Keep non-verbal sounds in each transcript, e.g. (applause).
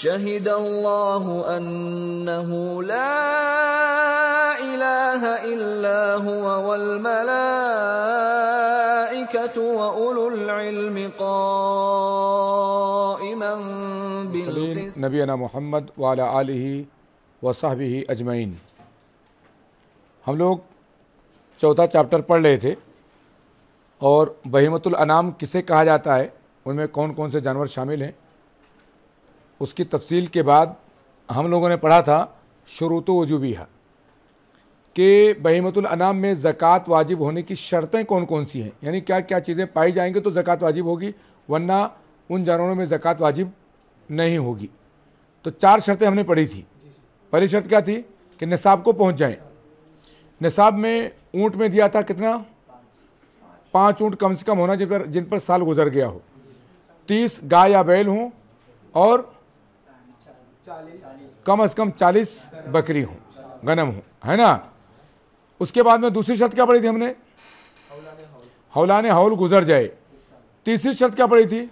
شهد الله أنه لا إله إلا هو والملائكة وأولو العلم قائما بالقسط نبينا محمد وعلى آله वसाहबी Ajman हम लोग चौथा चैप्टर पढ़ रहे थे और बहीमतुल अनाम किसे कहा जाता है उनमें कौन कौन से जानवर शामिल हैं उसकी तफसील के बाद हम लोगों ने पढ़ा था वजूबी है कि बहीमतुलनाम में ज़क़़त वाजिब होने की शर्तें कौन कौन सी हैं यानी क्या क्या चीज़ें पाई जाएंगी तो ज़क़़त वाजिब होगी वरना उन जानवरों में ज़क़़त वाजिब नहीं होगी तो चार शर्तें हमने पढ़ी थी पहली शर्त क्या थी कि निसाब को पहुँच जाएँ निसाब में ऊँट में दिया था कितना पाँच ऊँट कम से कम होना जिन पर जिन पर साल गुजर गया हो तीस गाय या बैल हों और कम से कम चालीस बकरी हो गनम हो है ना उसके बाद में दूसरी शर्त क्या पड़ी थी हमने हौलाने हौल गुजर जाए तीसरी शर्त क्या पड़ी थी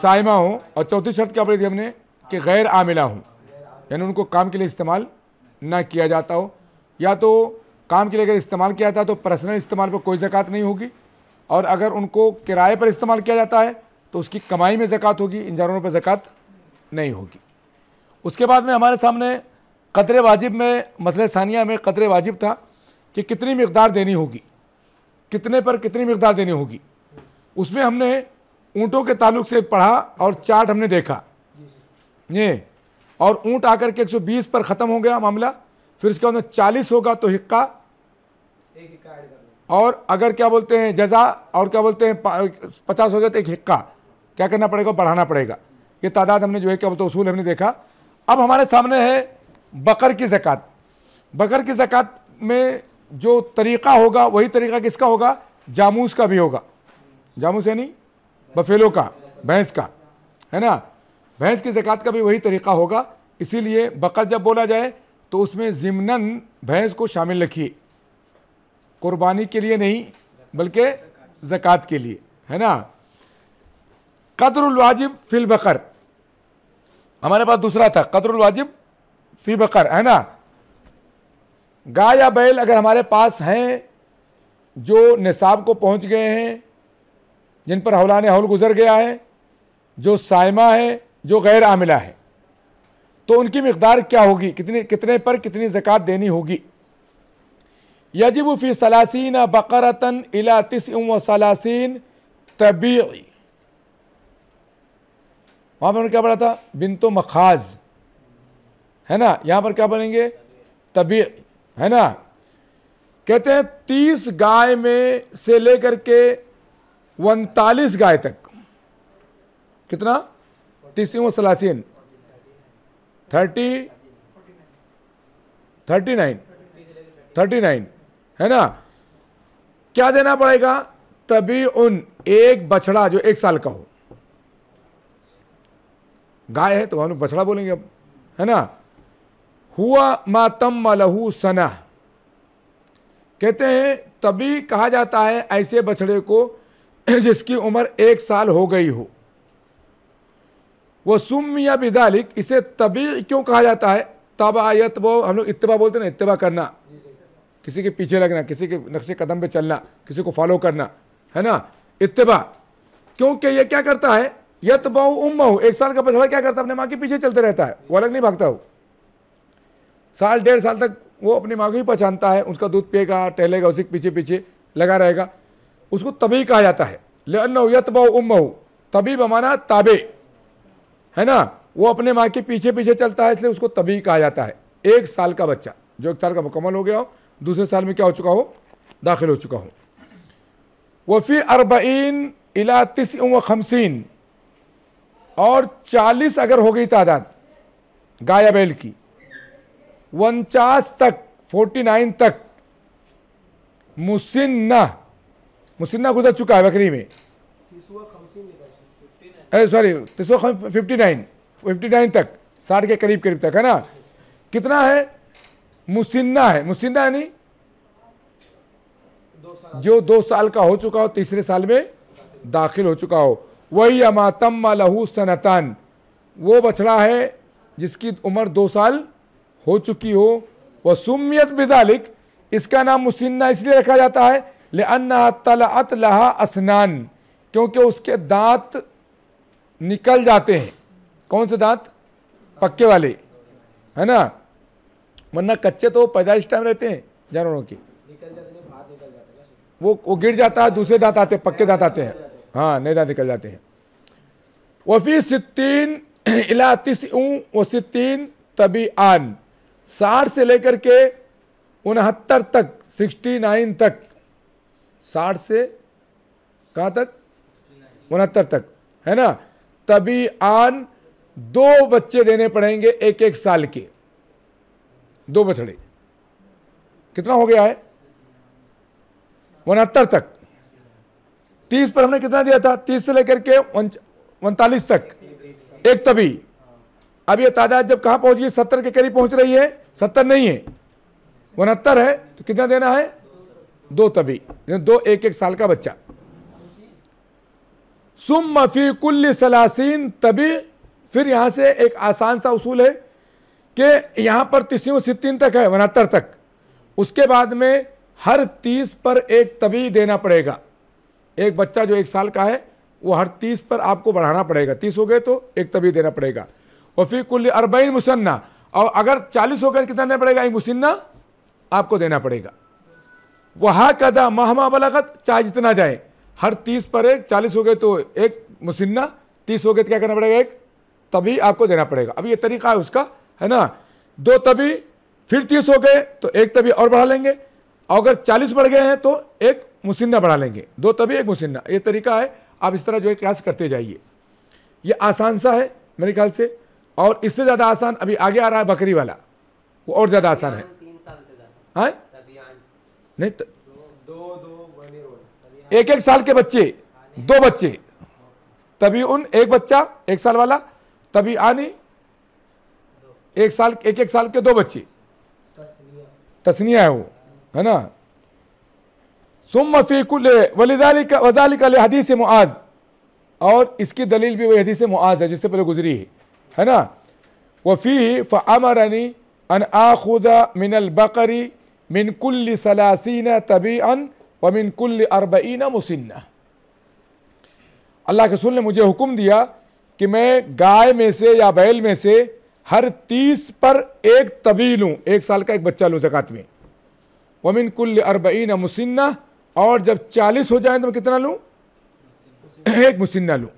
साइमा हो और चौथी शर्त क्या पड़ी थी हमने कि गैर आमिला हो यानी उनको काम के लिए इस्तेमाल ना किया जाता हो या तो काम के लिए अगर इस्तेमाल किया जाता है तो पर्सनल इस्तेमाल पर कोई ज़क़़त नहीं होगी और अगर उनको किराए पर इस्तेमाल किया जाता है तो उसकी कमाई में ज़क़़त होगी इन जानवरों पर ज़क़़त नहीं होगी उसके बाद में हमारे सामने कतरे वाजिब में मसले सानिया में कतरे वाजिब था कि कितनी मकदार देनी होगी कितने पर कितनी मकदार देनी होगी उसमें हमने ऊँटों के ताल्लुक से पढ़ा और चार्ट हमने देखा ये और ऊँट आकर के 120 पर ख़त्म हो गया मामला फिर उसके बाद में चालीस होगा तो हिक्का और अगर क्या बोलते हैं जजा और क्या बोलते हैं पचास हो गया तो एक हिक्का क्या करना पड़ेगा बढ़ाना पड़ेगा ये तादाद हमने जो है क्या बोलते उसूल हमने देखा अब हमारे सामने है बकर की जक़ात बकर की जक़ात में जो तरीक़ा होगा वही तरीक़ा किसका होगा जामूस का भी होगा जामूस यानी बफेलो का भैंस का है ना भैंस की जक़ात का भी वही तरीक़ा होगा इसीलिए बकर जब बोला जाए तो उसमें ज़िमनन भैंस को शामिल रखिए कुर्बानी के लिए नहीं बल्कि जक़ात के लिए है ना कदर वाजिब फिल बकर हमारे पास दूसरा था कदरुल वाजिब फी बकर है ना गाय या बैल अगर हमारे पास हैं जो निसाब को पहुंच गए हैं जिन पर हौलान हौल गुजर गया है जो साइमा है जो गैर आमिला है तो उनकी मकदार क्या होगी कितने कितने पर कितनी ज़क़़त देनी होगी यजिब फ़ी सलासीन बकरतन इला तिस सलासीन तबी वहाँ पर क्या पढ़ा था बिनतो मखाज है ना यहाँ पर क्या बनेंगे तभी है ना कहते हैं तीस गाय में से लेकर के उनतालीस गाय तक कितना तीस सलासीन thirty thirty nine thirty nine है ना क्या देना पड़ेगा तभी उन एक बछड़ा जो एक साल का हो गाय है तो वहाँ बछड़ा बोलेंगे अब है ना हुआ मातम मलहू सना कहते हैं तभी कहा जाता है ऐसे बछड़े को (clears throat) जिसकी उम्र एक साल हो गई हो वह सुम या बिदालिक इसे तभी क्यों कहा जाता है तबायत वो हम लोग इतबा बोलते ना इतबा करना किसी के पीछे लगना किसी के नक्शे कदम पे चलना किसी को फॉलो करना है ना इतबा क्योंकि ये क्या करता है यत बहु उम एक साल का बछड़ा क्या करता है अपने माँ के पीछे चलते रहता है वो अलग नहीं भागता हो साल डेढ़ साल तक वो अपनी माँ को ही पहचानता है उसका दूध पिएगा टहलेगा उसी के पीछे पीछे लगा रहेगा उसको तभी कहा जाता है लेनो यत बहु उम तभी बमाना ताबे है ना वो अपने माँ के पीछे पीछे चलता है इसलिए उसको तभी कहा जाता है एक साल का बच्चा जो एक साल का मुकम्मल हो गया हो दूसरे साल में क्या हो चुका हो दाखिल हो चुका हो वफ़ी अरबईन इला तिस व खमसिन और 40 अगर हो गई तादाद गाया बैल की उनचास तक 49 तक मुसिन्ना मुसिन्ना गुजर चुका है बकरी में sorry fifty nine fifty nine तक साठ के करीब करीब तक है ना कितना है मुसिन्ना है मुसिन्ना यानी जो दो साल का हो चुका हो तीसरे साल में दाखिल हो चुका हो वही अमातम लहू सनतान वो बछड़ा है जिसकी उम्र दो साल हो चुकी हो वह सुमियत बिदालिक इसका नाम मुसिन्ना इसलिए रखा जाता है ले अन्ना तलात लहा असनान क्योंकि उसके दांत निकल जाते हैं कौन से दांत पक्के वाले है ना वरना कच्चे तो पैदाइश टाइम रहते हैं जानवरों के वो वो गिर जाता है दूसरे दांत आते पक्के दांत आते हैं हाँ नेता निकल जाते हैं वफ़ी सिन (clears throat) इला तिसूँ व तबी आन साठ से लेकर के उनहत्तर तक सिक्सटी नाइन तक साठ से कहाँ तक उनहत्तर तक है ना तभी आन दो बच्चे देने पड़ेंगे एक एक साल के दो बछड़े कितना हो गया है उनहत्तर तक तीस पर हमने कितना दिया था तीस से लेकर के उनतालीस तक एक तभी अब ये तादाद जब कहाँ पहुँच गई सत्तर के करीब पहुँच रही है सत्तर नहीं है उनहत्तर है तो कितना देना है दो तभी दो एक एक साल का बच्चा सुम मफी कुल्ल सलासीन तभी फिर यहाँ से एक आसान सा उसूल है कि यहाँ पर तिसियों तीन तक है उनहत्तर तक उसके बाद में हर तीस पर एक तभी देना पड़ेगा एक बच्चा जो एक साल का है वो हर तीस पर आपको बढ़ाना पड़ेगा तीस हो गए तो एक तभी देना पड़ेगा और फिर कुल अरबईन मुसन्ना और अगर चालीस हो गए कितना देना पड़ेगा एक मुसन्ना आपको देना पड़ेगा वहा कदा महमा बलागत चाहे जितना जाए हर तीस पर एक चालीस हो गए तो एक मुसन्ना तीस हो गए तो क्या करना पड़ेगा एक तभी आपको देना पड़ेगा अब ये तरीका है उसका है ना दो तभी फिर तीस हो गए तो एक तभी और बढ़ा लेंगे और अगर चालीस बढ़ गए हैं तो एक मुसिन्ना बढ़ा लेंगे दो तभी एक मुसिन्ना ये तरीका है आप इस तरह जो है क्लास करते जाइए ये आसान सा है मेरे ख्याल से और इससे ज़्यादा आसान अभी आगे आ रहा है बकरी वाला वो और ज़्यादा आसान है हाँ नहीं तो एक एक साल के बच्चे दो बच्चे तभी उन एक बच्चा एक साल वाला तभी आनी एक साल एक एक साल के दो बच्चे तस्निया है वो है ना सुम फ़ीकुल वलिदालिक वजालिक हदीस मुआज़ और इसकी दलील भी वही हदीस मुआज़ है जिससे पहले गुजरी है है ना वफ़ी फ़मरनी अन आखुद मिनल बकरी मिन कुल्ल सलासीन तबी अन व मिन कुल्ल अरबीन मुसन्ना अल्लाह के रसूल ने मुझे हुक्म दिया कि मैं गाय में से या बैल में से हर तीस पर एक तबी लूँ एक साल का एक बच्चा लूँ जक़ात में वमिन कुल्ल अरबीन मुसन्ना और जब चालीस हो जाए तो मैं कितना लूँ एक मुसिन्ना लूँ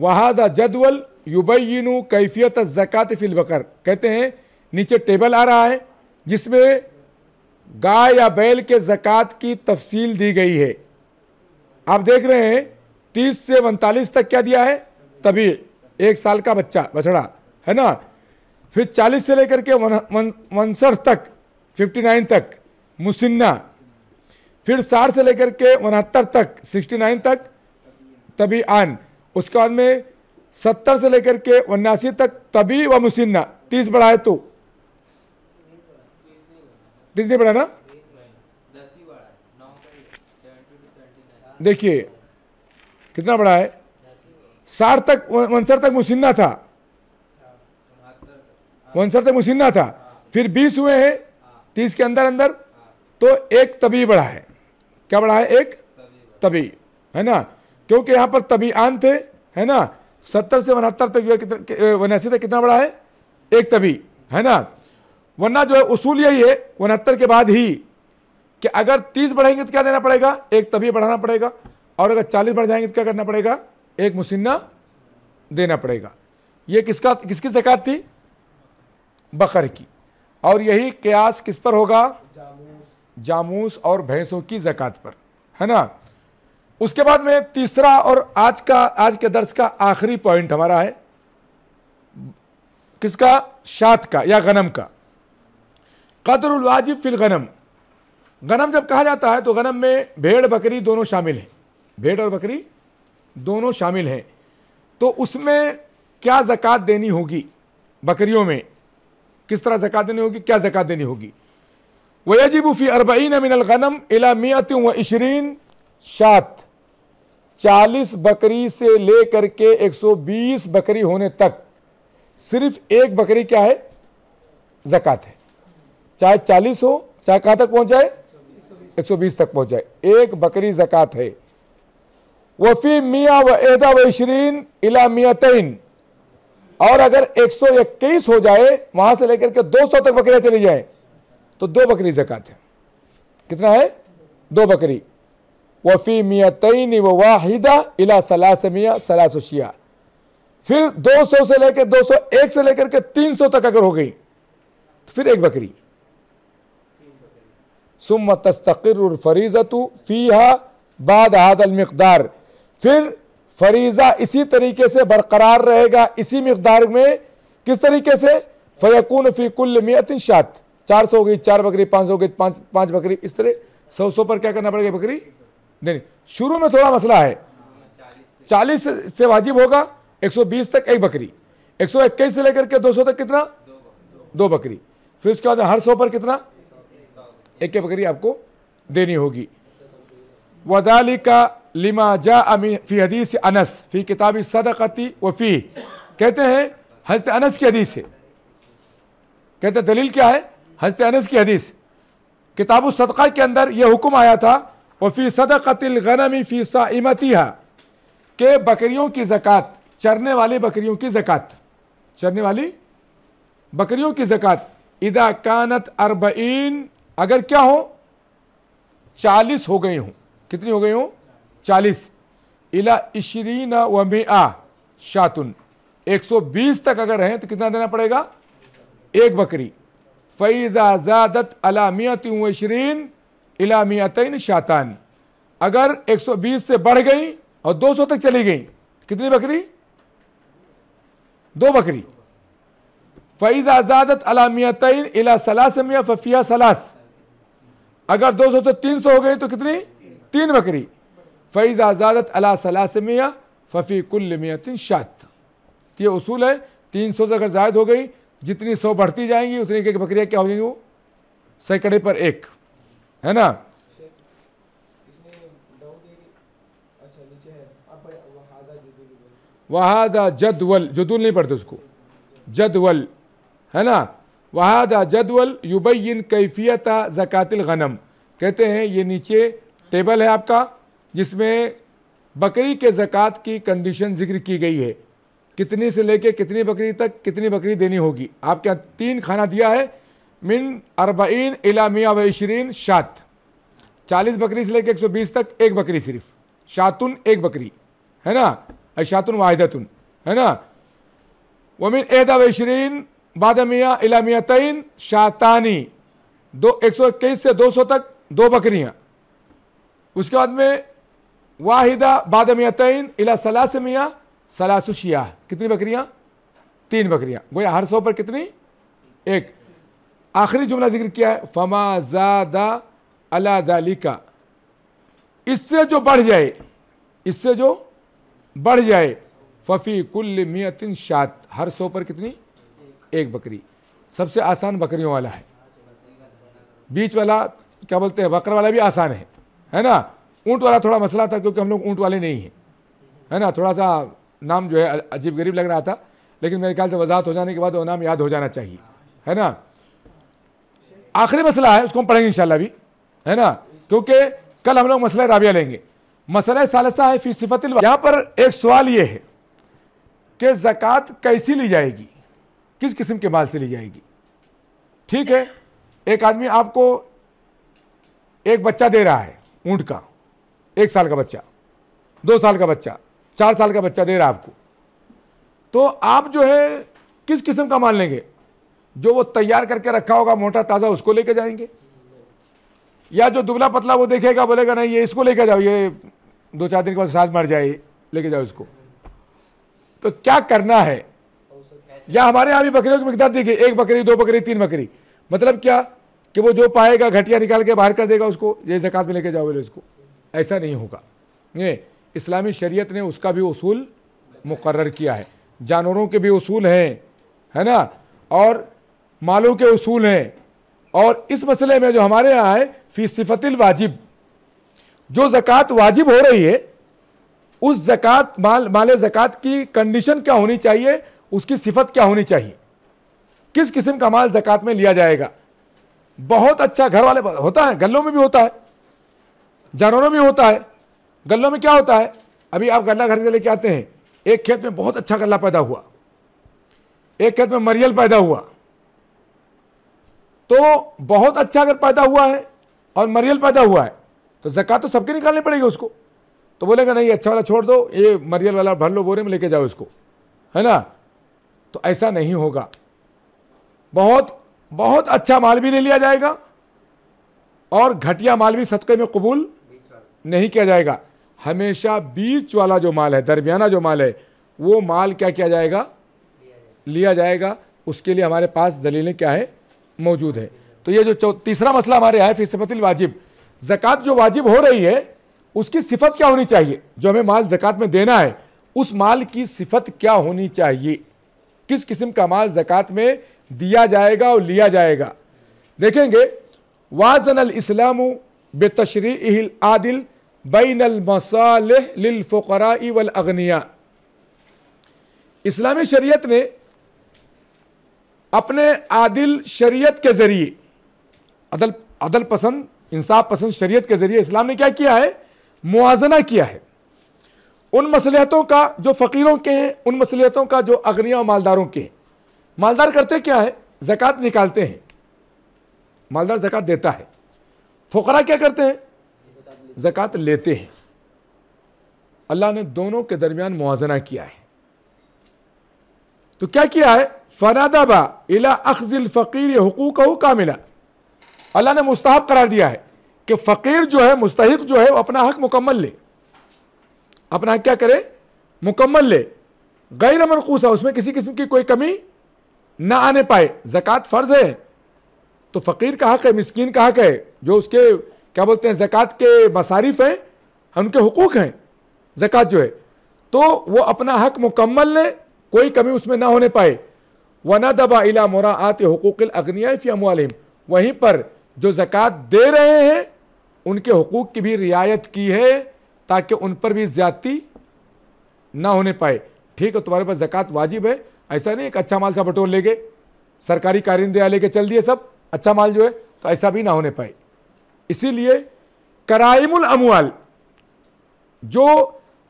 वहादा जदवल युबैनु कैफियत ज़क़़त फिल बकर कहते हैं नीचे टेबल आ रहा है जिसमें गाय या बैल के ज़क़़त की तफसील दी गई है आप देख रहे हैं तीस से उनतालीस तक क्या दिया है तभी एक साल का बच्चा बछड़ा है ना फिर चालीस से लेकर के वन, वन, वनसठ तक फिफ्टी नाइन तक मुसिन्ना फिर साठ से लेकर के उनहत्तर तक सिक्सटी नाइन तक तभी आन उसके बाद में सत्तर से लेकर के उन्यासी तक तभी व मुसिन्ना तीस बढ़ाए तो तीस नहीं बढ़ा ना देखिए कितना बड़ा है साठ तक उनसठ तक मुसिन्ना था उनसठ तक मुसिन्ना था फिर बीस हुए हैं तीस के अंदर अंदर तो एक तभी बड़ा है क्या बढ़ा है एक तभी है ना क्योंकि यहाँ पर तभी आन थे है ना सत्तर से उनहत्तर तक उनासी तक कितना बड़ा है एक तभी है ना वरना जो है उसूल यही है उनहत्तर के बाद ही कि अगर तीस बढ़ेंगे तो क्या देना पड़ेगा एक तभी बढ़ाना पड़ेगा और अगर चालीस बढ़ जाएंगे तो क्या करना पड़ेगा एक मुसिन्ना देना पड़ेगा ये किसका किसकी जक़ात थी बकर की और यही क्यास किस पर होगा जामूस और भैंसों की जक़ात पर है ना उसके बाद में तीसरा और आज का आज के दर्ज का आखिरी पॉइंट हमारा है किसका शात का या गनम का कदरवाजिब फिल गनम गनम जब कहा जाता है तो गनम में भेड़ बकरी दोनों शामिल हैं भेड़ और बकरी दोनों शामिल हैं तो उसमें क्या जक़ात देनी होगी बकरियों में किस तरह जक़ात देनी होगी क्या जक़ात देनी होगी वजीबफ़ी अरबईन मिनलगनम अला मियात व इशरीन शात चालीस बकरी से ले करके एक सौ बीस बकरी होने तक सिर्फ एक बकरी क्या है ज़क़़त है चाहे चालीस हो चाहे कहाँ तक पहुँच जाए एक सौ बीस तक पहुँच जाए एक बकरी ज़क़़त है वफ़ी मियाँ व एदा व इशरीन अला मियातिन और अगर एक सौ इक्कीस हो जाए वहाँ से लेकर के दो सौ तक बकरियाँ चली जाएँ तो दो बकरी ज़क़़त है कितना है दो बकरी वफ़ी मियाँ तयनी व वाहिदा इला सलास मियाँ सलासिया फिर 200 से लेकर 201 से लेकर के 300 तक अगर हो गई तो फिर एक बकरी सुम तस्तकर फी हा बाद हादल मकदार फिर फरीज़ा इसी तरीके से बरकरार रहेगा इसी मकदार में किस तरीके से फ़यकून फ़ी कुल मियत शात चार सौ हो गई चार बकरी पाँच सौ गई पाँच पाँच बकरी इस तरह सौ सौ पर क्या करना पड़ेगा बकरी नहीं शुरू में थोड़ा मसला है चालीस से वाजिब होगा एक सौ बीस तक एक बकरी एक सौ इक्कीस से लेकर के दो सौ तक कितना दो बकरी फिर उसके बाद हर सौ पर कितना एक एक बकरी आपको देनी होगी वदाली का लिमा जा अमी फी हदीस अनस फी किताबी सदकती व फी कहते हैं हजरत अनस की हदीस है कहते दलील क्या है हजरत अनस की हदीस किताब सदक़ा के अंदर यह हुक्म आया था और फ़ी सदक़तिल गनमी फ़ी सामती के बकरियों की ज़क़़त चरने वाली बकरियों की ज़क़़त चरने वाली बकरियों की ज़क़़त इदा कानत अरबईन अगर क्या हो चालीस हो गई हूँ कितनी हो गई हूँ चालीस इला इशरीन व मिया शातुन बीस तक अगर रहें तो कितना देना पड़ेगा एक बकरी फ़ैज़ा ज़्यादत अलामियत शरीन इलामियात शातान अगर 120 से बढ़ गई और 200 तक चली गई कितनी बकरी दो बकरी फ़ैज़ आज़ादत अलामियात इला सलासमिया फफिया सलास अगर 200 से 300 हो गई तो कितनी तीन बकरी फ़ैज़ आज़ादत अला सलासमिया फ़फ़ी मियात शात ये उसूल है 300 से अगर जायद हो गई जितनी सौ बढ़ती जाएंगी उतनी एक एक बकरियाँ क्या हो जाएंगी वो सैकड़े पर एक है ना वहादा जदवल जदुल नहीं पढ़ते उसको जदवल है ना वहादा जदवल युबैन कैफियत ज़क़ातिल गनम कहते हैं ये नीचे टेबल है आपका जिसमें बकरी के ज़क़़त की कंडीशन जिक्र की गई है कितनी से लेके कितनी बकरी तक कितनी बकरी देनी होगी आपके यहाँ तीन खाना दिया है मिन अरबाइन इला मियाँ व शरीन शात चालीस बकरी से लेके एक सौ बीस तक एक बकरी सिर्फ शातुन एक बकरी है ना शातुन वाहिदतुन है ना मिन एहदा व शरीन बादमिया इला मियातन शातानी दो एक सौ इक्कीस से दो सौ तक दो बकरियाँ उसके बाद में वाहिदा बादमियातन इला मियाँ सलासुशिया कितनी बकरियां तीन बकरियां गोया हर सौ पर कितनी एक आखिरी जुमला जिक्र किया है फमा ज़ादा अला का इससे जो बढ़ जाए इससे जो बढ़ जाए फ़फ़ी कुल मियतिन शात हर सौ पर कितनी एक बकरी सबसे आसान बकरियों वाला है बीच वाला क्या बोलते हैं बकर वाला भी आसान है है ना ऊंट वाला थोड़ा मसला था क्योंकि हम लोग ऊँट वाले नहीं हैं है ना थोड़ा सा नाम जो है अजीब गरीब लग रहा था लेकिन मेरे ख्याल से वजाहत हो जाने के बाद वो नाम याद हो जाना चाहिए है ना आखिरी मसला है उसको हम पढ़ेंगे इंशाल्लाह भी है ना क्योंकि कल हम लोग मसला राबिया लेंगे मसला सालसा है फी सिफत यहाँ पर एक सवाल ये है कि जक़ात कैसी ली जाएगी किस किस्म के माल से ली जाएगी ठीक है एक आदमी आपको एक बच्चा दे रहा है ऊँट का एक साल का बच्चा दो साल का बच्चा चार साल का बच्चा दे रहा है आपको तो आप जो है किस किस्म का मान लेंगे जो वो तैयार करके रखा होगा मोटा ताज़ा उसको लेके जाएंगे या जो दुबला पतला वो देखेगा बोलेगा नहीं ये इसको लेके जाओ ये दो चार दिन के बाद साथ मर जाए लेके जाओ इसको तो क्या करना है या हमारे यहाँ भी बकरियों की मकदार देखिए एक बकरी दो बकरी तीन बकरी मतलब क्या कि वो जो पाएगा घटिया निकाल के बाहर कर देगा उसको ये जक़ात में लेके जाओ बोले इसको ऐसा नहीं होगा इस्लामी शरीयत ने उसका भी असूल मुकर किया है जानवरों के भी असूल हैं है ना और मालों के असूल हैं और इस मसले में जो हमारे यहाँ है फी सिफतिल वाजिब जो ज़क़़त वाजिब हो रही है उस ज़क़़त माल माले ज़क़़त की कंडीशन क्या होनी चाहिए उसकी सिफत क्या होनी चाहिए किस किस्म का माल ज़क़़त में लिया जाएगा बहुत अच्छा घर वाले होता है गलों में भी होता है जानवरों में होता है गल्लों में क्या होता है अभी आप गला खरीदने से लेके आते हैं एक खेत में बहुत अच्छा गला पैदा हुआ एक खेत में मरियल पैदा हुआ तो बहुत अच्छा अगर पैदा हुआ है और मरियल पैदा हुआ है तो जक़ात तो सबके निकालनी पड़ेगी उसको तो बोलेगा नहीं अच्छा वाला छोड़ दो ये मरियल वाला भर लो बोरे में लेके जाओ इसको है ना तो ऐसा नहीं होगा बहुत बहुत अच्छा माल भी ले लिया जाएगा और घटिया माल भी सदक़े में कबूल नहीं किया जाएगा हमेशा बीच वाला जो माल है दरमियाना जो माल है वो माल क्या किया जाएगा लिया जाएगा उसके लिए हमारे पास दलीलें क्या है मौजूद है तो ये जो तीसरा मसला हमारे है फिसफतिल वाजिब जक़ात जो वाजिब हो रही है उसकी सिफत क्या होनी चाहिए जो हमें माल ज़क़़त में देना है उस माल की सिफत क्या होनी चाहिए किस किस्म का माल जक़ात में दिया जाएगा और लिया जाएगा देखेंगे वाजन इस्लाम बेतशरी आदिल बैन मसालफ़रा वल अगनिया इस्लामी शरीयत ने अपने आदिल शरीयत के ज़रिए अदल अदल पसंद इंसाफ पसंद शरीयत के ज़रिए इस्लाम ने क्या किया है मुआजना किया है उन मसलहतों का जो फ़कीरों के हैं उन मसलहतों का जो अग्निया मालदारों के हैं मालदार करते क्या है ज़क़़त निकालते हैं मालदार जक़ात देता है फ़करा क्या करते हैं ज़क़़त लेते हैं अल्लाह ने दोनों के दरमियान मुजना किया है तो क्या किया है फनादाबा इला अखजिल फ़कीर हकूक का मिला अल्लाह ने मुस्ताहब करार दिया है कि फ़कीर जो है मुस्तक जो है वो अपना हक मुकम्मल ले अपना हक क्या करे मुकम्मल ले गैर है उसमें किसी किस्म की कोई कमी ना आने पाए ज़क़़त फ़र्ज़ है तो फ़कीर का हक है मिसकीन का हक है जो उसके क्या बोलते हैं ज़क़़त के मसारिफ हैं उनके हकूक़ हैं ज़क़़त जो है तो वो अपना हक मुकम्मल लें कोई कमी उसमें ना होने पाए वना दबा इला मोरा आत हकूक़ल अग्निया फ़ी अमवालिम वहीं पर जो जक़ात दे रहे हैं उनके हकूक़ की भी रियायत की है ताकि उन पर भी ज़्यादती ना होने पाए ठीक है तुम्हारे पास ज़क़़त वाजिब है ऐसा नहीं एक अच्छा माल सा बटोर ले गए सरकारी कारिंदे ले के चल दिए सब अच्छा माल जो है तो ऐसा भी ना होने पाए इसीलिए कराइमुल अमवाल जो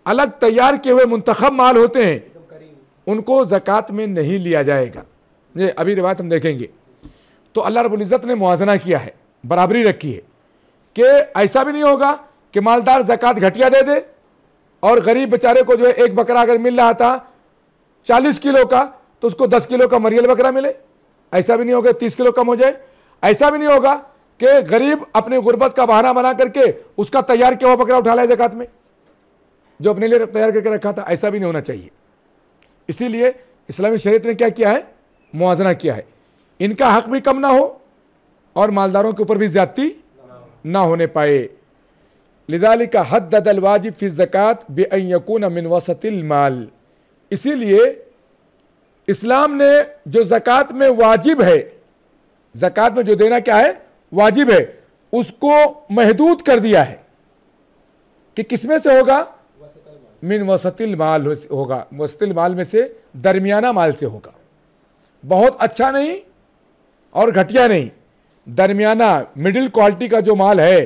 अलग तैयार किए हुए मंतखब माल होते हैं उनको ज़क़़त में नहीं लिया जाएगा ये अभी रिवायत हम देखेंगे तो अल्लाह रबुल्ज़त ने मुआजना किया है बराबरी रखी है कि ऐसा भी नहीं होगा कि मालदार ज़क़़त घटिया दे दे और गरीब बेचारे को जो है एक बकरा अगर मिल रहा था चालीस किलो का तो उसको दस किलो का मरियल बकरा मिले ऐसा भी नहीं होगा तीस किलो कम हो जाए ऐसा भी नहीं होगा कि गरीब अपनी गुर्बत का बहाना बना करके उसका तैयार किया हुआ बकरा उठा लाए जक़ात में जो अपने लिए तैयार करके रखा था ऐसा भी नहीं होना चाहिए इसीलिए इस्लामी शरीत ने क्या किया है मुआजना किया है इनका हक भी कम ना हो और मालदारों के ऊपर भी ज्यादती ना होने पाए लिदाली का हद ददल वाजिब फ़ी जक़ात बेअकून अमिन वसतिल माल इसीलिए इस्लाम ने जो जक़ात में वाजिब है जक़ात में जो देना क्या है वाजिब है उसको महदूद कर दिया है कि किसमें से होगा मिन वसतिल माल होगा वसतिल माल में से दरमियाना माल से होगा बहुत अच्छा नहीं और घटिया नहीं दरमियाना मिडिल क्वालिटी का जो माल है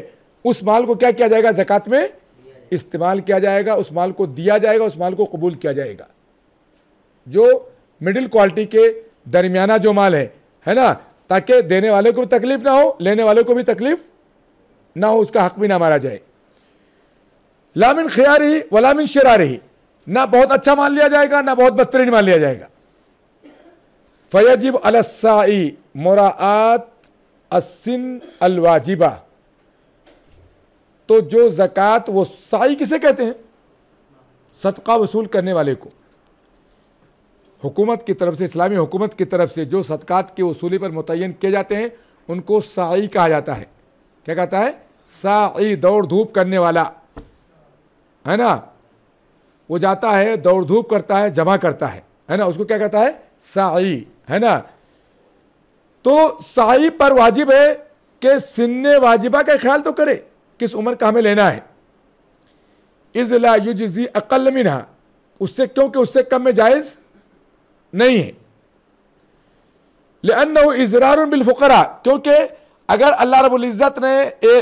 उस माल को क्या किया जाएगा जक़ात में इस्तेमाल किया जाएगा उस माल को दिया जाएगा उस माल को कबूल किया जाएगा जो मिडिल क्वालिटी के दरमियाना जो माल है है ना ताकि देने वाले को भी तकलीफ ना हो लेने वाले को भी तकलीफ ना हो उसका हक भी ना मारा जाए लामिन ख्या रही व लामिन शिरा रही ना बहुत अच्छा मान लिया जाएगा ना बहुत बदतरीन मान लिया जाएगा फयजिब अलसाई मोरात असिन अलवाजिबा तो जो जक़ात वो साई किसे कहते हैं सदका वसूल करने वाले को हुकूमत की तरफ से इस्लामी हुकूमत की तरफ से जो सदक़ात के असूली पर मुतन किए जाते हैं उनको साई कहा जाता है क्या कहता है साई दौड़ धूप करने वाला है ना वो जाता है दौड़ धूप करता है जमा करता है है ना उसको क्या कहता है साई है ना तो साई पर वाजिब है कि सिन्ने वाजिबा का ख्याल तो करे किस उम्र का हमें लेना है इजला युजी अकलमिन उससे क्योंकि उससे कम में जायज़ नहीं है लेन इजरार बिलफ़रा क्योंकि अगर अल्लाह रबुल्ज़त ने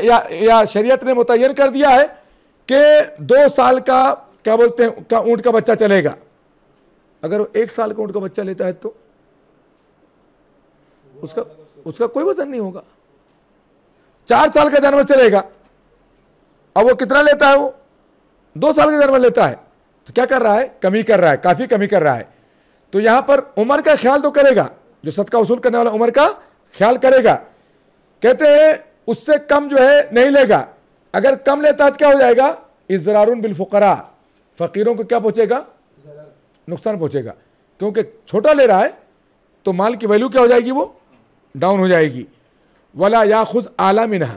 या, या शरीयत ने मुतन कर दिया है कि दो साल का क्या बोलते हैं का ऊँट का बच्चा चलेगा अगर वो एक साल का ऊँट का बच्चा लेता है तो उसका उसका कोई वजन नहीं होगा चार साल का जानवर चलेगा अब वो कितना लेता है वो दो साल का जानवर लेता है तो क्या कर रहा है कमी कर रहा है काफ़ी कमी कर रहा है तो यहाँ पर उमर का ख्याल तो करेगा जो सदका वसूल करने वाला उमर का ख्याल करेगा कहते हैं उससे कम जो है नहीं लेगा अगर कम लेता है तो क्या हो जाएगा इजरारून बिलफुकरा फ़कीरों को क्या पहुँचेगा नुकसान पहुँचेगा क्योंकि छोटा ले रहा है तो माल की वैल्यू क्या हो जाएगी वो डाउन हो जाएगी वाला या खुद आला मिनहा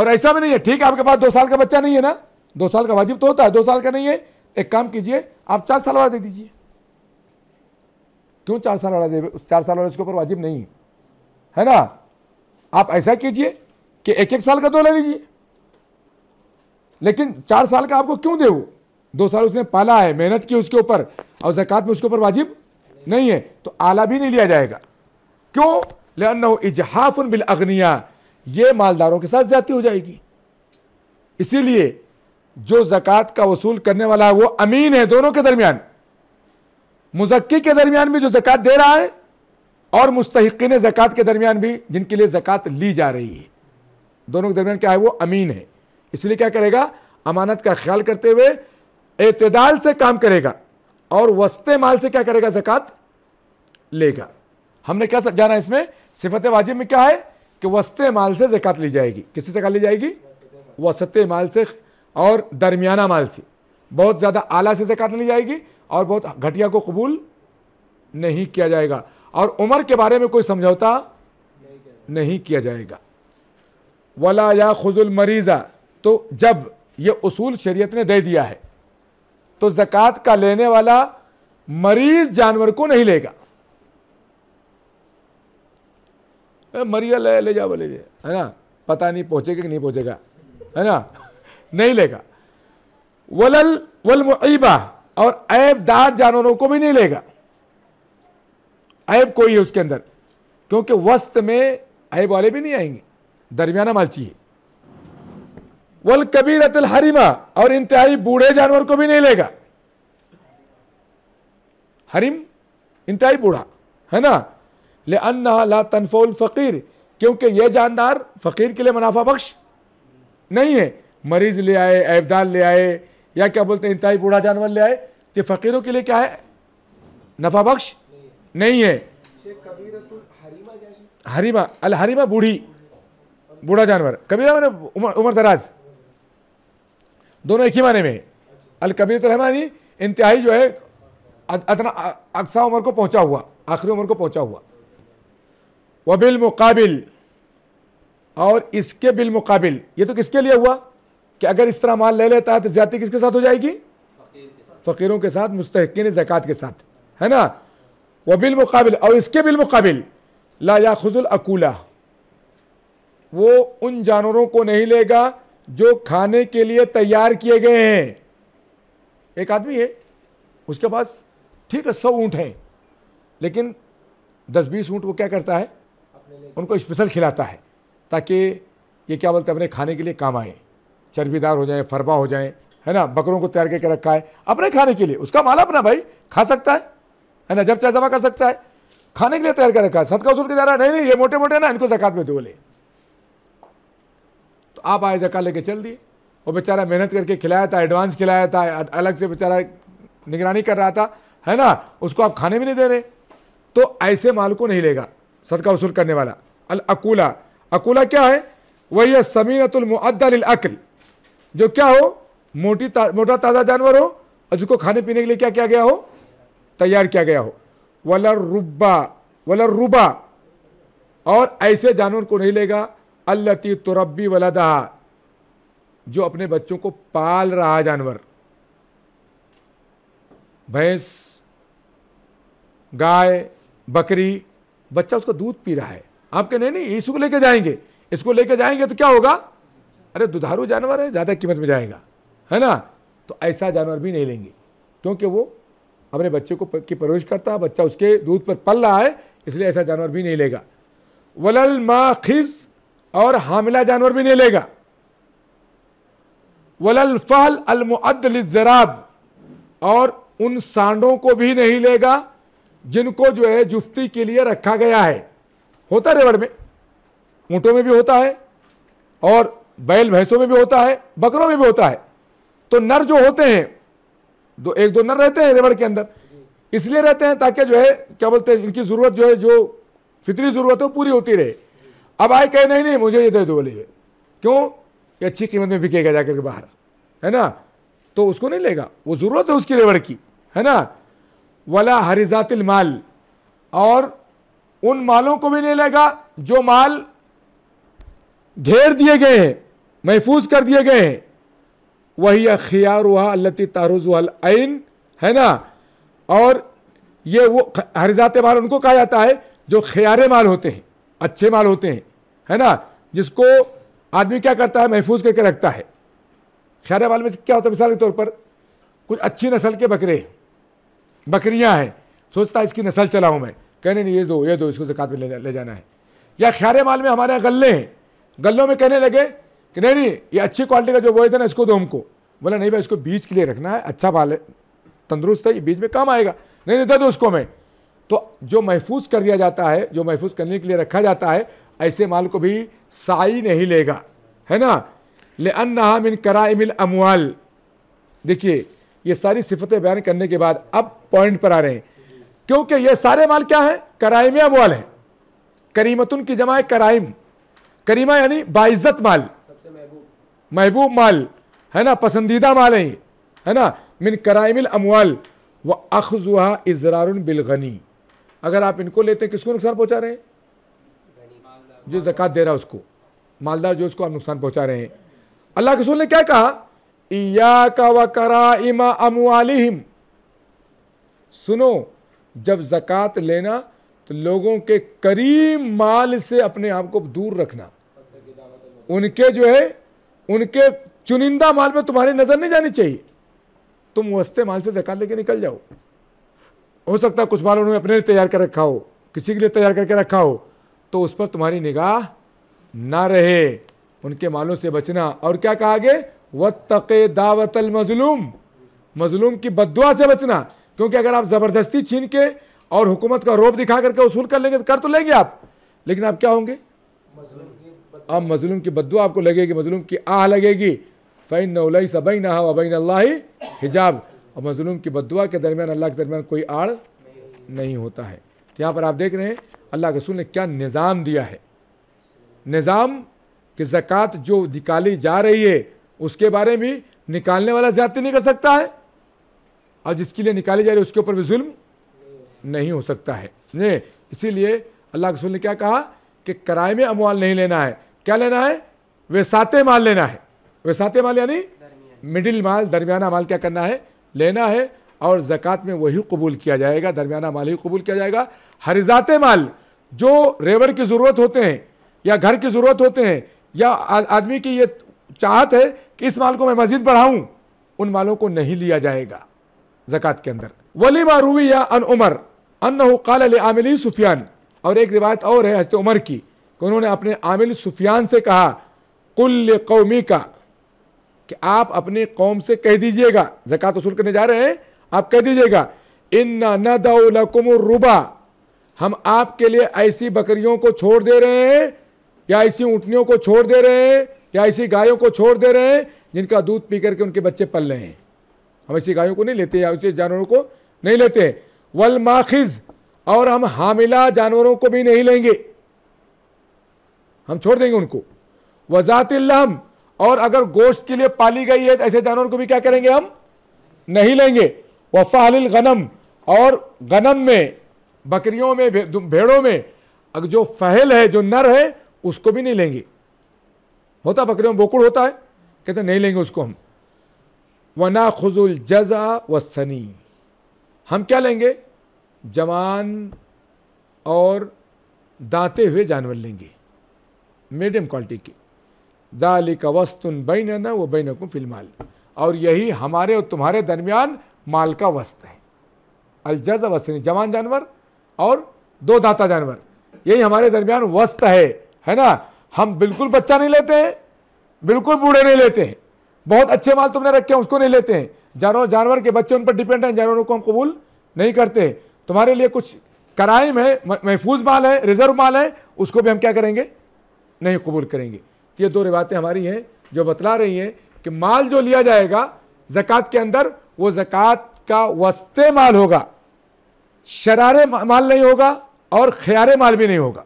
और ऐसा भी नहीं है ठीक है आपके पास दो साल का बच्चा नहीं है ना दो साल का वाजिब तो होता है दो साल का नहीं है एक काम कीजिए आप चार साल वाला दे दीजिए क्यों चार साल वाला दे चार साल वाला उसके ऊपर वाजिब नहीं है है ना आप ऐसा कीजिए कि एक एक साल का दो तो ले लीजिए लेकिन चार साल का आपको क्यों दे वो दो साल उसने पाला है मेहनत की उसके ऊपर और जक़ात में उसके ऊपर वाजिब नहीं है तो आला भी नहीं लिया जाएगा क्यों लेना इजहाफुन बिल अग्निया ये मालदारों के साथ ज्यादा हो जाएगी इसीलिए जो जक़ात का वसूल करने वाला है वो अमीन है दोनों के दरमियान मुजक्की के दरमियान भी जो जक़ात दे रहा है और मुस्तकिन जक़ात के दरमियान भी जिनके लिए जक़ात ली जा रही है दोनों के दरमियान क्या है वो अमीन है इसलिए क्या करेगा अमानत का ख्याल करते हुए एतदाल से काम करेगा और वस्ते माल से क्या करेगा जक़ात लेगा हमने क्या जाना इसमें सिफत वाजिब में क्या है कि वस्ते माल से जक़ात ली जाएगी किससे जक़ात ली जाएगी वसत माल से और दरमियाना माल से बहुत ज़्यादा आला से जक़ात ली जाएगी और बहुत घटिया को कबूल नहीं किया जाएगा और उम्र के बारे में कोई समझौता नहीं किया जाएगा वला या खुजुल मरीज़ा तो जब ये उसूल शरीयत ने दे दिया है तो जक़ात का लेने वाला मरीज जानवर को नहीं लेगा मरिया ले ले जाओ ले है ना पता नहीं पहुंचेगा कि नहीं पहुंचेगा है ना (laughs) नहीं लेगा वलल वल मुईबा और ऐबदार जानवरों को भी नहीं लेगा ऐब कोई है उसके अंदर क्योंकि वस्त में ऐब वाले भी नहीं आएंगे दरमियाना माल चाहिए वल कबीर अतल हरिमा और इंतहाई बूढ़े जानवर को भी नहीं लेगा हरिम इंतहाई बूढ़ा है ना ले अन्ना ला तनफोल फकीर क्योंकि यह जानदार फकीर के लिए मुनाफा बख्श नहीं है मरीज ले आए ऐबदार ले आए या क्या बोलते हैं इंतहाई बूढ़ा जानवर ले आए तो फ़कीरों के लिए क्या है नफा बख्श नहीं है हरीमा अल हरीमा बूढ़ी बूढ़ा जानवर कबीरा मैंने उमर उमर दराज दोनों एक ही माने में अल कबीर तो रहमानी इंतहाई जो है अतना अक्सा उम्र को पहुंचा हुआ आखिरी उम्र को पहुंचा हुआ वबिल मुकाबिल और इसके बिल मुकाबिल ये तो किसके लिए हुआ कि अगर इस तरह माल ले लेता है तो ज्यादा किसके साथ हो जाएगी फ़कीरों के साथ मुस्तकिन जक़ात के साथ है ना वह बिलमकबिल और इसके बिलमकबिल ला या खुजुल अकूला वो उन जानवरों को नहीं लेगा जो खाने के लिए तैयार किए गए हैं एक आदमी है उसके पास ठीक है सौ ऊँट हैं लेकिन दस बीस ऊँट वो क्या करता है उनको स्पेशल खिलाता है ताकि ये क्या बोलते हैं अपने खाने के लिए काम आए चर्बीदार हो जाए फरबा हो जाए है ना बकरों को तैयार करके रखा है अपने खाने के लिए उसका माल अपना भाई खा सकता है है ना जब चाहे जमा कर सकता है खाने के लिए तैयार कर रखा है सदका वसूल के जा रहा है नहीं नहीं ये मोटे मोटे ना इनको जक़ात में दो ले तो आप आए जक़ात लेके चल दिए वो बेचारा मेहनत करके खिलाया था एडवांस खिलाया था अलग से बेचारा निगरानी कर रहा था है ना उसको आप खाने भी नहीं दे रहे तो ऐसे माल को नहीं लेगा सदका वसूल करने वाला अल अकूला अकूला क्या है वही समीनतुलमदल अकल जो क्या हो मोटी ता, मोटा ताज़ा जानवर हो और जिसको खाने पीने के लिए क्या किया गया हो तैयार किया गया हो वलर रुबा वलर रुबा और ऐसे जानवर को नहीं लेगा अल्लती तुरब्बी वलदा जो अपने बच्चों को पाल रहा जानवर भैंस गाय बकरी बच्चा उसका दूध पी रहा है आप कह नहीं नहीं इसको लेके जाएंगे इसको लेके जाएंगे तो क्या होगा अरे दुधारू जानवर है ज़्यादा कीमत में जाएगा है ना तो ऐसा जानवर भी नहीं लेंगे क्योंकि वो अपने बच्चे को की परवरिश करता है बच्चा उसके दूध पर पल रहा है इसलिए ऐसा जानवर भी नहीं लेगा वलल माखिज और हामिला जानवर भी नहीं लेगा वलल फल जराब और उन सांडों को भी नहीं लेगा जिनको जो है जुफ्ती के लिए रखा गया है होता रेवड़ में ऊँटों में भी होता है और बैल भैंसों में भी होता है बकरों में भी होता है तो नर जो होते हैं दो एक दो नर रहते हैं रेवड़ के अंदर इसलिए रहते हैं ताकि जो है क्या बोलते हैं इनकी ज़रूरत जो है जो फितरी ज़रूरत वो पूरी होती रहे अब आए कहे नहीं नहीं मुझे ये दे दो बोली ये क्यों ये अच्छी कीमत में बिकेगा जाकर के बाहर है ना तो उसको नहीं लेगा वो ज़रूरत है उसकी रेवड़ की है ना वाला हरिजातिल माल और उन मालों को भी नहीं लेगा जो माल घेर दिए गए हैं महफूज कर दिए गए हैं वही अखियार हुआ अल्लती तारुज अन है ना और ये वो हरिजात माल उनको कहा जाता है जो खियारे माल होते हैं अच्छे माल होते हैं है ना जिसको आदमी क्या करता है महफूज करके रखता है खियारे माल में क्या होता है मिसाल के तौर पर कुछ अच्छी नस्ल के बकरे बकरियां हैं सोचता है इसकी नस्ल चलाऊँ मैं कहने नहीं ये दो ये दो इसको जक़ात में ले, ले जाना है या खियारे माल में हमारे यहाँ गले हैं गलों में कहने लगे कि नहीं नहीं ये अच्छी क्वालिटी का जो बोए थे तो ना इसको दो हमको बोला नहीं भाई इसको बीज के लिए रखना है अच्छा बाल है तंदुरुस्त है ये बीज में काम आएगा नहीं नहीं दे दो उसको मैं तो जो महफूज कर दिया जाता है जो महफूज करने के लिए रखा जाता है ऐसे माल को भी साई नहीं लेगा है ना ले अन्ना मिन कराइमिल अमवाल देखिए ये सारी सिफतें बयान करने के बाद अब पॉइंट पर आ रहे हैं क्योंकि ये सारे माल क्या है कराइम अमवाल है करीमतुन की जमा है कराइम करीमा यानी बाइज्जत माल महबूब माल है ना पसंदीदा माल है है ना मिन कराइमिल अमवाल व अखजुहा इजरार बिलगनी अगर आप इनको लेते हैं किसको नुकसान पहुंचा रहे हैं जो जक़ात दे रहा है उसको मालदार जो उसको आप नुकसान पहुंचा रहे हैं अल्लाह के सूल ने क्या कहा इया का व करा इमा अमवालिम सुनो जब जक़ात लेना तो लोगों के करीब माल से अपने आप को दूर रखना उनके जो है उनके चुनिंदा माल में तुम्हारी नज़र नहीं जानी चाहिए तुम वस्ते माल से जक़ात लेके निकल जाओ हो सकता है कुछ माल उन्होंने अपने लिए तैयार कर रखा हो किसी के लिए तैयार करके रखा हो तो उस पर तुम्हारी निगाह ना रहे उनके मालों से बचना और क्या कहा गए व तक दावत मजलूम मजलूम की बदुआ से बचना क्योंकि अगर आप ज़बरदस्ती छीन के और हुकूमत का रोप दिखा करके वसूल कर लेंगे तो कर तो लेंगे आप लेकिन आप क्या होंगे अब मजलूम की बदु आपको लगेगी मजलूम की आह लगेगी फ़ैन नई सबई ना वबैन अल्लाह हिजाब और मजलूम की बदुआ के दरमियान अल्लाह के दरमियान कोई आड़ नहीं होता है तो यहाँ पर आप देख रहे हैं अल्लाह रसूल ने क्या निज़ाम दिया है निज़ाम कि ज़क़़त जो निकाली जा रही है उसके बारे में निकालने वाला ज़्यादा नहीं कर सकता है और जिसके लिए निकाली जा रही है उसके ऊपर भी जुल्म नहीं हो सकता है ने इसीलिए अल्लाह रसूल ने क्या कहा कि कराए में अमवाल नहीं लेना है क्या लेना है वैसाते माल लेना है वैसाते माल यानी मिडिल माल दरमियाना माल क्या करना है लेना है और ज़क़़त में वही कबूल किया जाएगा दरमियाना माल ही कबूल किया जाएगा हरिजात माल जो रेवर की ज़रूरत होते हैं या घर की ज़रूरत होते हैं या आदमी की ये चाहत है कि इस माल को मैं मज़ीद बढ़ाऊँ उन मालों को नहीं लिया जाएगा ज़क़़त के अंदर वली मारूवी या अन उमर अन काल आमिली सुफियान और एक रिवायत और है हजत उमर की कि उन्होंने अपने आमिल सुफियान से कहा कुल कौमी का कि आप अपने कौम से कह दीजिएगा जक़ात वसूल करने जा रहे हैं आप कह दीजिएगा इन्ना न दौलकुम रुबा हम आपके लिए ऐसी बकरियों को छोड़ दे रहे हैं या ऐसी ऊँटनियों को छोड़ दे रहे हैं या ऐसी गायों को छोड़ दे रहे हैं जिनका दूध पी करके उनके बच्चे पल रहे हैं हम ऐसी गायों को नहीं लेते या ऐसे जानवरों को नहीं लेते वल माखिज और हम हामिला जानवरों को भी नहीं लेंगे हम छोड़ देंगे उनको वजातिल्लहम और अगर गोश्त के लिए पाली गई है तो ऐसे जानवर को भी क्या करेंगे हम नहीं लेंगे वफ़ालिल गनम और गनम में बकरियों में भेड़ों में अगर जो फहल है जो नर है उसको भी नहीं लेंगे होता बकरियों में बोकुड़ होता है कहते तो नहीं लेंगे उसको हम वना खजुल जजा व सनी हम क्या लेंगे जवान और दाते हुए जानवर लेंगे मीडियम क्वालिटी की दाली का वस्तुन बैन न वो बैन फिलमाल और यही हमारे और तुम्हारे दरमियान माल का वस्त है अलजज वस्तु जवान जानवर और दो दाता जानवर यही हमारे दरमियान वस्त है है ना हम बिल्कुल बच्चा नहीं लेते हैं बिल्कुल बूढ़े नहीं लेते हैं बहुत अच्छे माल तुमने रखे हैं उसको नहीं लेते हैं जानवर जानवर के बच्चे उन पर डिपेंड हैं जानवरों को हम कबूल नहीं करते तुम्हारे लिए कुछ क्राइम है महफूज माल है रिजर्व माल है उसको भी हम क्या करेंगे नहीं कबूल करेंगे तो ये दो रिवायतें हमारी हैं जो बतला रही हैं कि माल जो लिया जाएगा जक़ात के अंदर वो ज़क़़त का वस्ते माल होगा शरारे माल नहीं होगा और ख्यारे माल भी नहीं होगा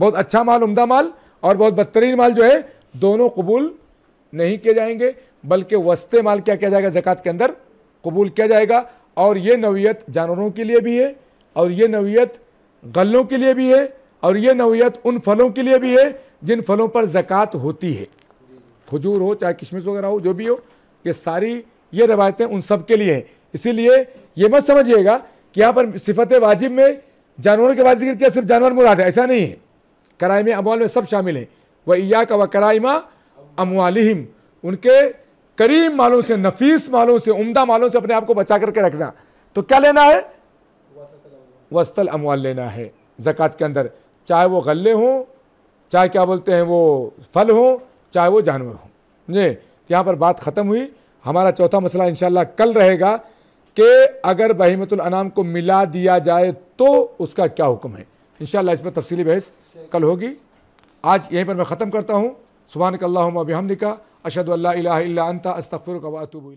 बहुत अच्छा माल उमदा माल और बहुत बदतरीन माल जो है दोनों कबूल नहीं किए जाएंगे बल्कि वस्ते माल क्या किया जाएगा ज़क़़त के अंदर कबूल किया जाएगा और ये नवीयत जानवरों के लिए भी है और ये नवीयत गलों के लिए भी है और ये नवीयत उन फलों के लिए भी है जिन फलों पर ज़क़़त होती है खजूर हो चाहे किशमिश वगैरह हो जो भी हो ये सारी ये रवायतें उन सब के लिए हैं इसीलिए ये मत समझिएगा कि यहाँ पर सिफत वाजिब में जानवरों के बाद जिक्र किया सिर्फ जानवर मुराद है ऐसा नहीं है कराइम अमवाल में सब शामिल हैं वह या का व कराइमा अमवालिम उनके करीम मालों से नफीस मालों से उमदा मालों से अपने आप को बचा करके रखना तो क्या लेना है वस्तल अमवाल लेना है ज़क़़त के अंदर चाहे वो गले हों चाहे क्या बोलते हैं वो फल हों चाहे वो जानवर हों समझे तो यहाँ पर बात ख़त्म हुई हमारा चौथा मसला इन कल रहेगा कि अगर बहीमतुल अनाम को मिला दिया जाए तो उसका क्या हुक्म है इन इस पर तफसली बहस कल होगी आज यहीं पर मैं ख़त्म करता हूँ सुबह कल्ला अबिहमदिका अशद अल्लाह अंता अस्तफ़र कवातुब